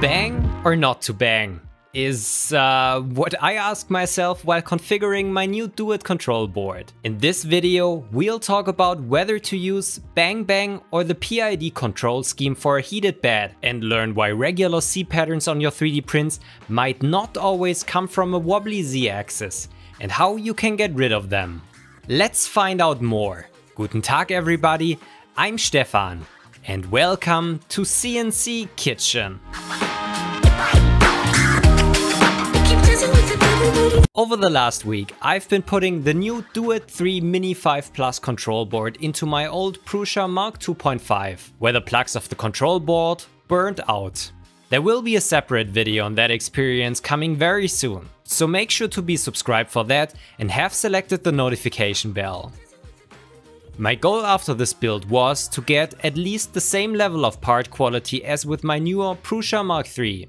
bang or not to bang is uh, what I ask myself while configuring my new Duet control board. In this video, we'll talk about whether to use Bang Bang or the PID control scheme for a heated bed and learn why regular C patterns on your 3D prints might not always come from a wobbly Z axis and how you can get rid of them. Let's find out more. Guten Tag everybody, I'm Stefan and welcome to CNC Kitchen. Over the last week, I've been putting the new Duet 3 Mini 5 Plus control board into my old Prusa Mark 2.5, where the plugs of the control board burned out. There will be a separate video on that experience coming very soon, so make sure to be subscribed for that and have selected the notification bell. My goal after this build was to get at least the same level of part quality as with my newer Prusa Mark 3.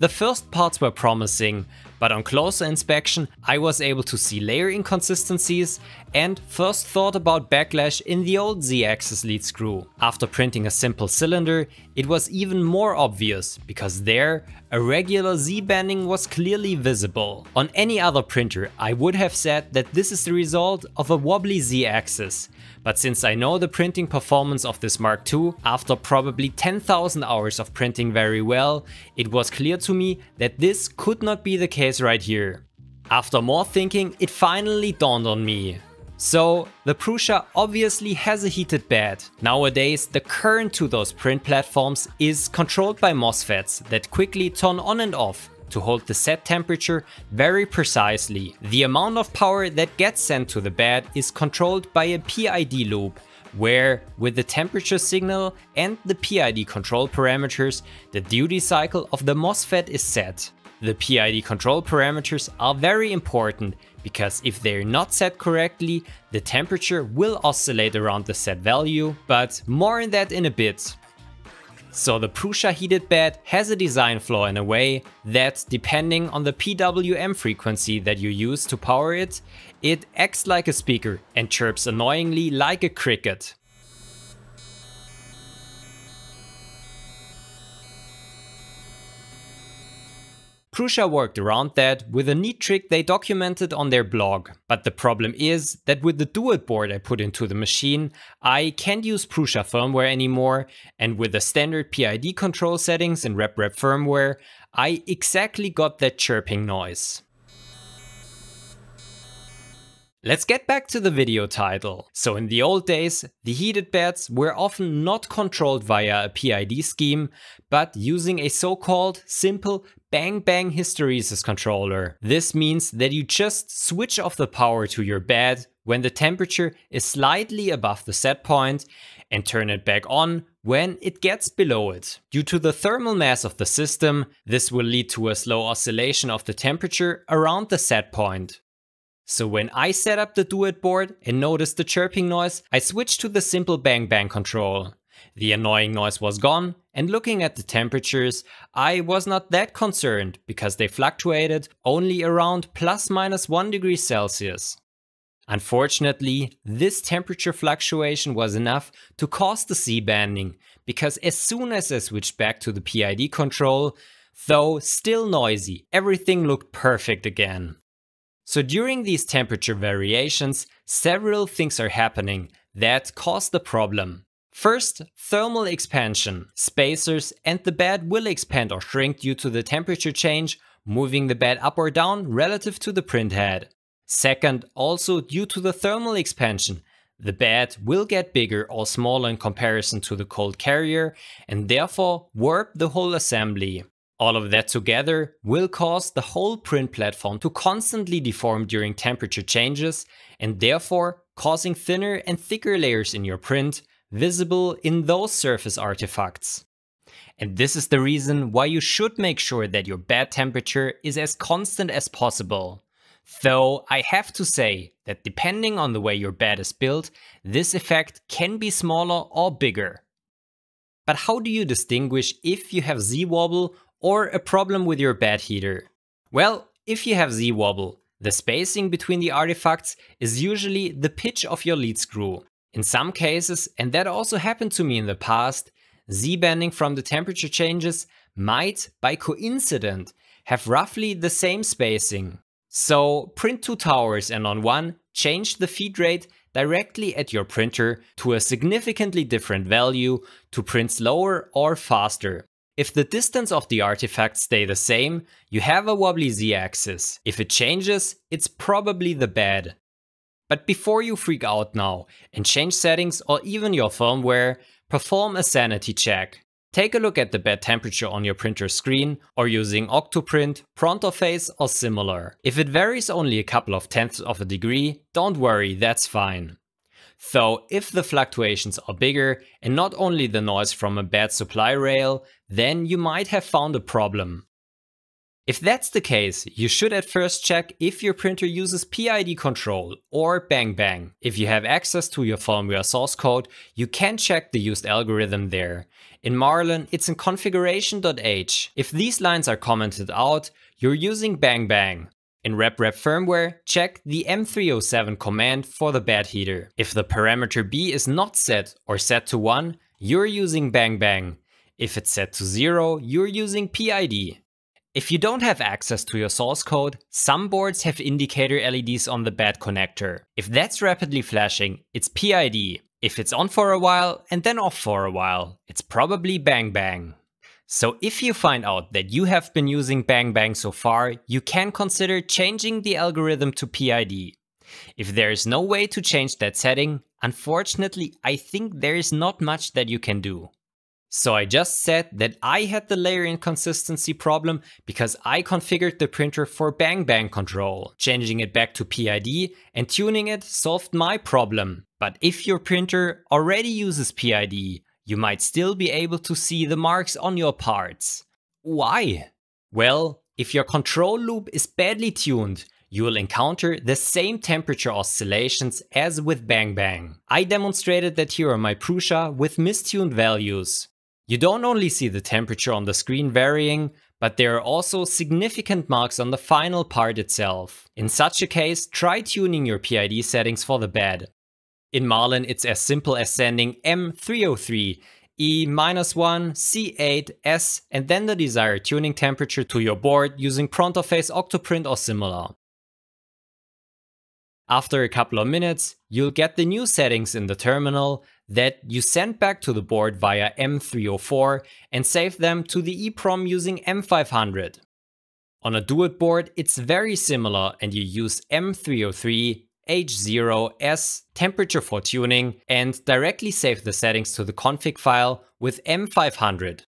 The first parts were promising, but on closer inspection, I was able to see layer inconsistencies and first thought about backlash in the old Z-axis lead screw. After printing a simple cylinder, it was even more obvious, because there, a regular Z-banding was clearly visible. On any other printer, I would have said that this is the result of a wobbly Z-axis, but since I know the printing performance of this Mark II, after probably 10,000 hours of printing very well, it was clear to me that this could not be the case right here. After more thinking, it finally dawned on me. So, the Prusa obviously has a heated bed. Nowadays, the current to those print platforms is controlled by MOSFETs that quickly turn on and off to hold the set temperature very precisely. The amount of power that gets sent to the bed is controlled by a PID loop, where with the temperature signal and the PID control parameters, the duty cycle of the MOSFET is set. The PID control parameters are very important because if they're not set correctly, the temperature will oscillate around the set value, but more on that in a bit. So the Prusa heated bed has a design flaw in a way that depending on the PWM frequency that you use to power it, it acts like a speaker and chirps annoyingly like a cricket. Krusha worked around that with a neat trick they documented on their blog. But the problem is that with the dual board I put into the machine, I can't use Prusa firmware anymore, and with the standard PID control settings in RepRep firmware, I exactly got that chirping noise. Let's get back to the video title. So in the old days, the heated beds were often not controlled via a PID scheme, but using a so-called simple bang bang hysteresis controller. This means that you just switch off the power to your bed when the temperature is slightly above the set point and turn it back on when it gets below it. Due to the thermal mass of the system, this will lead to a slow oscillation of the temperature around the set point. So when I set up the Duet board and noticed the chirping noise, I switched to the simple bang bang control. The annoying noise was gone, and looking at the temperatures, I was not that concerned because they fluctuated only around plus minus 1 degree Celsius. Unfortunately, this temperature fluctuation was enough to cause the C-banding, because as soon as I switched back to the PID control, though still noisy, everything looked perfect again. So during these temperature variations, several things are happening that cause the problem. First, thermal expansion. Spacers and the bed will expand or shrink due to the temperature change, moving the bed up or down relative to the printhead. Second, also due to the thermal expansion, the bed will get bigger or smaller in comparison to the cold carrier and therefore warp the whole assembly. All of that together will cause the whole print platform to constantly deform during temperature changes and therefore causing thinner and thicker layers in your print visible in those surface artifacts. And this is the reason why you should make sure that your bed temperature is as constant as possible. Though I have to say that depending on the way your bed is built, this effect can be smaller or bigger. But how do you distinguish if you have Z-wobble or a problem with your bed heater? Well, if you have Z-wobble, the spacing between the artifacts is usually the pitch of your lead screw. In some cases, and that also happened to me in the past, Z-bending from the temperature changes might, by coincidence, have roughly the same spacing. So print two towers and on one, change the feed rate directly at your printer to a significantly different value to print slower or faster. If the distance of the artifacts stay the same, you have a wobbly z-axis. If it changes, it's probably the bed. But before you freak out now and change settings or even your firmware, perform a sanity check. Take a look at the bed temperature on your printer screen or using Octoprint, Prontoface or similar. If it varies only a couple of tenths of a degree, don't worry, that's fine. So if the fluctuations are bigger and not only the noise from a bad supply rail, then you might have found a problem. If that's the case, you should at first check if your printer uses PID control or Bang Bang. If you have access to your firmware source code, you can check the used algorithm there. In Marlin, it's in configuration.h. If these lines are commented out, you're using Bang Bang. In RepRep firmware, check the M307 command for the bed heater. If the parameter B is not set or set to 1, you're using bang bang. If it's set to 0, you're using PID. If you don't have access to your source code, some boards have indicator LEDs on the bed connector. If that's rapidly flashing, it's PID. If it's on for a while and then off for a while, it's probably bang bang. So if you find out that you have been using Bang Bang so far, you can consider changing the algorithm to PID. If there is no way to change that setting, unfortunately I think there is not much that you can do. So I just said that I had the layer inconsistency problem because I configured the printer for Bang Bang control. Changing it back to PID and tuning it solved my problem. But if your printer already uses PID, you might still be able to see the marks on your parts. Why? Well, if your control loop is badly tuned, you will encounter the same temperature oscillations as with Bang Bang. I demonstrated that here on my Prusa with mistuned values. You don't only see the temperature on the screen varying, but there are also significant marks on the final part itself. In such a case, try tuning your PID settings for the bed. In Marlin, it's as simple as sending M303, E minus 1, C8, S, and then the desired tuning temperature to your board using Prontoface Octoprint or similar. After a couple of minutes, you'll get the new settings in the terminal that you send back to the board via M304 and save them to the EEPROM using M500. On a Duet board, it's very similar and you use M303, h0 temperature for tuning and directly save the settings to the config file with m500.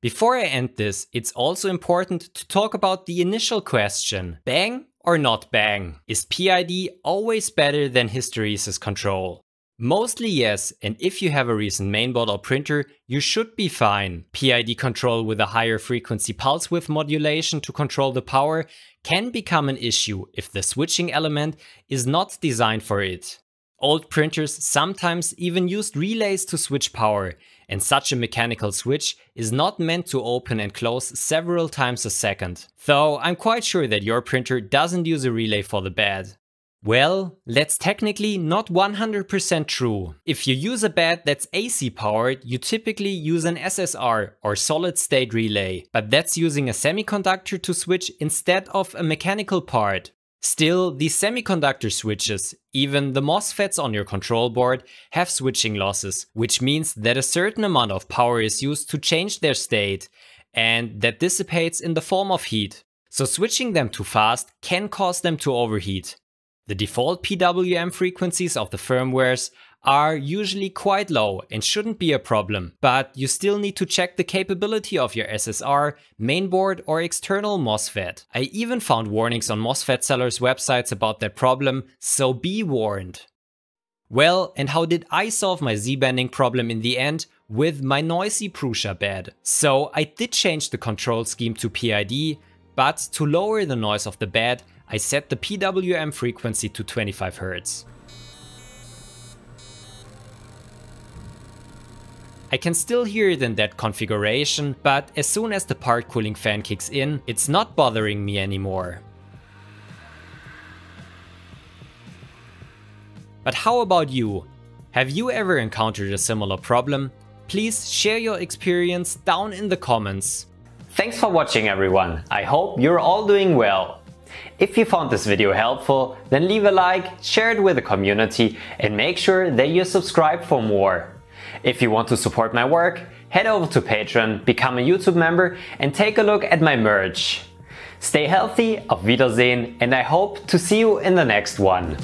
Before I end this, it's also important to talk about the initial question, bang or not bang? Is PID always better than hysteresis control? Mostly yes, and if you have a recent mainboard or printer, you should be fine. PID control with a higher frequency pulse width modulation to control the power can become an issue if the switching element is not designed for it. Old printers sometimes even used relays to switch power, and such a mechanical switch is not meant to open and close several times a second. Though I'm quite sure that your printer doesn't use a relay for the bad. Well, that's technically not 100% true. If you use a bed that's AC powered, you typically use an SSR or solid state relay, but that's using a semiconductor to switch instead of a mechanical part. Still, these semiconductor switches, even the MOSFETs on your control board, have switching losses, which means that a certain amount of power is used to change their state, and that dissipates in the form of heat. So switching them too fast can cause them to overheat. The default PWM frequencies of the firmwares are usually quite low and shouldn't be a problem, but you still need to check the capability of your SSR, mainboard or external MOSFET. I even found warnings on MOSFET sellers' websites about that problem, so be warned. Well, and how did I solve my Z-banding problem in the end? With my noisy Prusa bed. So I did change the control scheme to PID, but to lower the noise of the bed, I set the PWM frequency to 25Hz. I can still hear it in that configuration, but as soon as the part cooling fan kicks in, it's not bothering me anymore. But how about you? Have you ever encountered a similar problem? Please share your experience down in the comments. Thanks for watching everyone. I hope you're all doing well. If you found this video helpful, then leave a like, share it with the community and make sure that you subscribe for more. If you want to support my work, head over to Patreon, become a YouTube member and take a look at my merch. Stay healthy, auf Wiedersehen and I hope to see you in the next one.